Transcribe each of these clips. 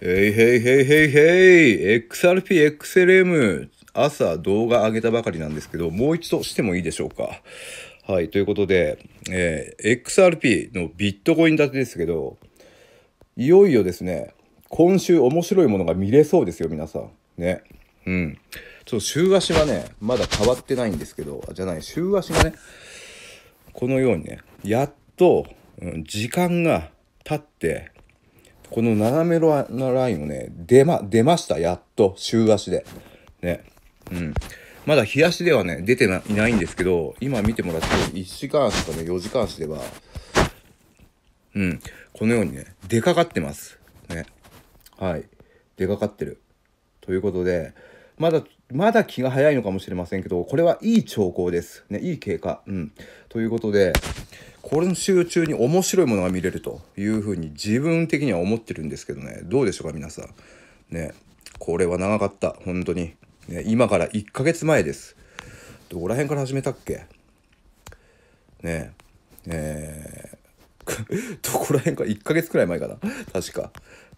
へいへいへいへいへい !XRPXLM! 朝動画上げたばかりなんですけど、もう一度してもいいでしょうかはい、ということで、えー、XRP のビットコイン建てですけど、いよいよですね、今週面白いものが見れそうですよ、皆さん。ね。うん。ちょっと週足はね、まだ変わってないんですけど、じゃない、週足がね、このようにね、やっと、うん、時間が経って、この斜めのラインをね、出ま、出ました、やっと、週足で。ね。うん。まだ日足ではね、出てないないんですけど、今見てもらって1時間足とね、4時間足では、うん、このようにね、出かかってます。ね。はい。出かかってる。ということで、まだまだ気が早いのかもしれませんけど、これはいい兆候です。ね、いい経過。うん。ということで、今週中に面白いものが見れるというふうに自分的には思ってるんですけどね、どうでしょうか、皆さん。ね、これは長かった。本当に。ね、今から1ヶ月前です。どこら辺から始めたっけねえ、えー、どこら辺か、1ヶ月くらい前かな。確か。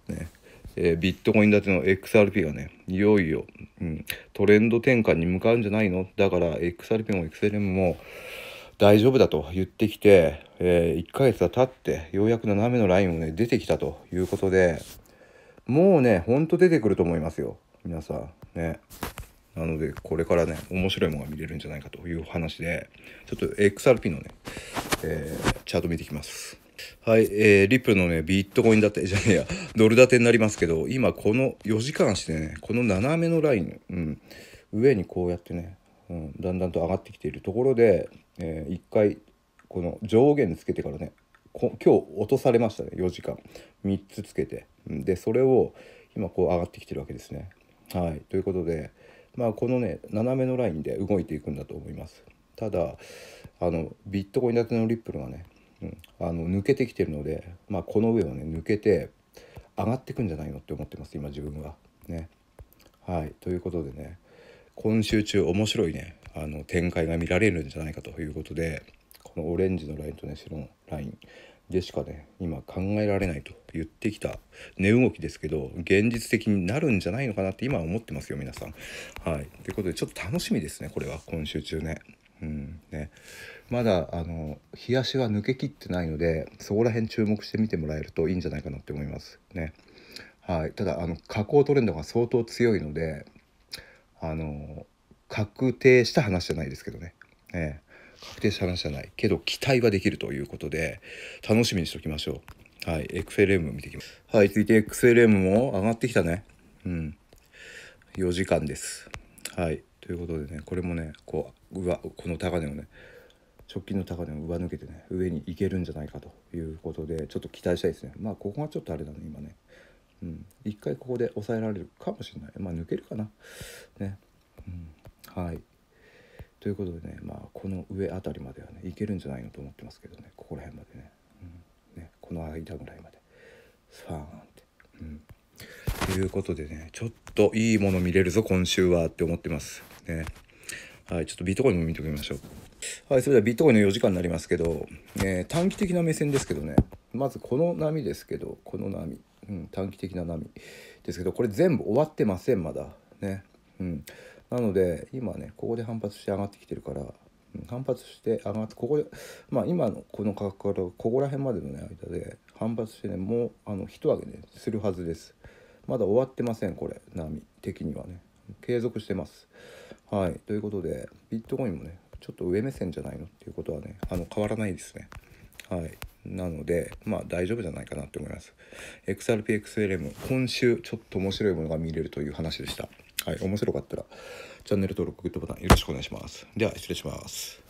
ね。えー、ビットコイン建ての XRP がね、いよいよ、うん、トレンド転換に向かうんじゃないのだから XRP も XLM も大丈夫だと言ってきて、えー、1ヶ月が経ってようやく斜めのラインもね、出てきたということで、もうね、ほんと出てくると思いますよ。皆さん。ね。なので、これからね、面白いものが見れるんじゃないかという話で、ちょっと XRP のね、えー、チャート見ていきます。はい、えー、リップのね、ビットコインって じゃねえや、ドル建てになりますけど、今この4時間してね、この斜めのライン、うん、上にこうやってね、うん、だんだんと上がってきているところで、えー、1回、この上限つけてからね、今日落とされましたね、4時間。3つつけて。で、それを今こう上がってきてるわけですね。はい、ということで、まあ、このね、斜めのラインで動いていくんだと思います。ただ、あの、ビットコイン建てのリップルがね、うん、あの抜けてきてるので、まあ、この上をね抜けて上がってくんじゃないのって思ってます今自分は。ね、はいということでね今週中面白いねあの展開が見られるんじゃないかということでこのオレンジのラインとね白のラインでしかね今考えられないと言ってきた値動きですけど現実的になるんじゃないのかなって今は思ってますよ皆さん。はいということでちょっと楽しみですねこれは今週中ね。うんね、まだあの日足は抜けきってないのでそこら辺注目してみてもらえるといいんじゃないかなって思いますね。はい、ただあの下降トレンドが相当強いのであの確定した話じゃないですけどね、ね、確定した話じゃないけど期待はできるということで楽しみにしておきましょう。はい、XLM 見ていきます。はい、続いて XLM も上がってきたね。うん。4時間です。はい。ということでねこれもねこうわこの高値をね直近の高値を上抜けてね上に行けるんじゃないかということでちょっと期待したいですねまあここがちょっとあれだね今ねうん一回ここで抑えられるかもしれないまあ抜けるかなねうんはいということでねまあこの上あたりまではねいけるんじゃないのと思ってますけどねここら辺までね,、うん、ねこの間ぐらいまでスフーンって、うん、ということでねちょっといいもの見れるぞ今週はって思ってますね。はい、ちょっとビットコインも見ておきましょう。はい、それではビットコインの4時間になりますけど、えー、短期的な目線ですけどね、まずこの波ですけど、この波、うん、短期的な波ですけど、これ全部終わってません、まだ。ね。うん。なので、今ね、ここで反発して上がってきてるから、反発して上がってここでまあ今のこの価格からここら辺までの、ね、間で反発してねもうあの一上げねするはずですまだ終わってませんこれ波的にはね継続してますはい、ということでビットコインもねちょっと上目線じゃないのっていうことはねあの変わらないですね。はい、なのでまあ大丈夫じゃないかなって思います。XRPXLM 今週ちょっと面白いものが見れるという話でした。はい、面白かったらチャンネル登録グッドボタンよろしくお願いします。では失礼します。